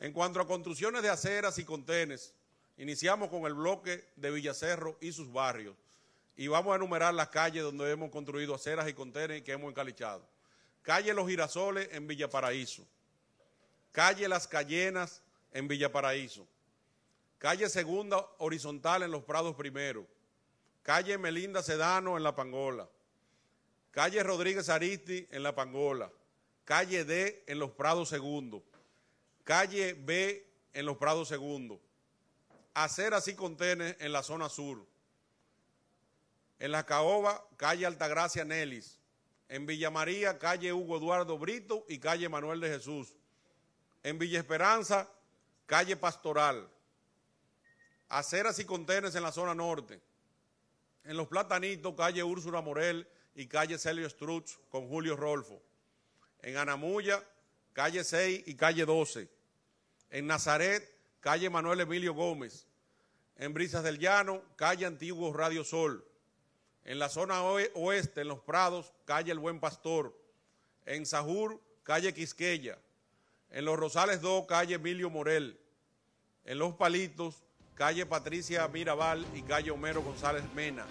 En cuanto a construcciones de aceras y contenes, iniciamos con el bloque de Villacerro y sus barrios. Y vamos a enumerar las calles donde hemos construido aceras y contenes que hemos encalichado. Calle Los Girasoles en Villaparaíso. Calle Las Cayenas en Villaparaíso. Calle Segunda Horizontal en Los Prados Primero. Calle Melinda Sedano en La Pangola. Calle Rodríguez Aristi en La Pangola. Calle D en Los Prados Segundo calle B en los Prados Segundo, aceras y contenes en la zona sur, en la Caoba, calle Altagracia Nelis, en Villa María, calle Hugo Eduardo Brito y calle Manuel de Jesús, en Villa Esperanza, calle Pastoral, aceras y contenes en la zona norte, en Los Platanitos, calle Úrsula Morel y calle Celio Strutz con Julio Rolfo, en Anamuya, calle 6 y calle 12, en Nazaret, calle Manuel Emilio Gómez, en Brisas del Llano, calle Antiguo Radio Sol, en la zona oeste, en Los Prados, calle El Buen Pastor, en Sahur, calle Quisqueya, en Los Rosales 2, calle Emilio Morel, en Los Palitos, calle Patricia Mirabal y calle Homero González Mena.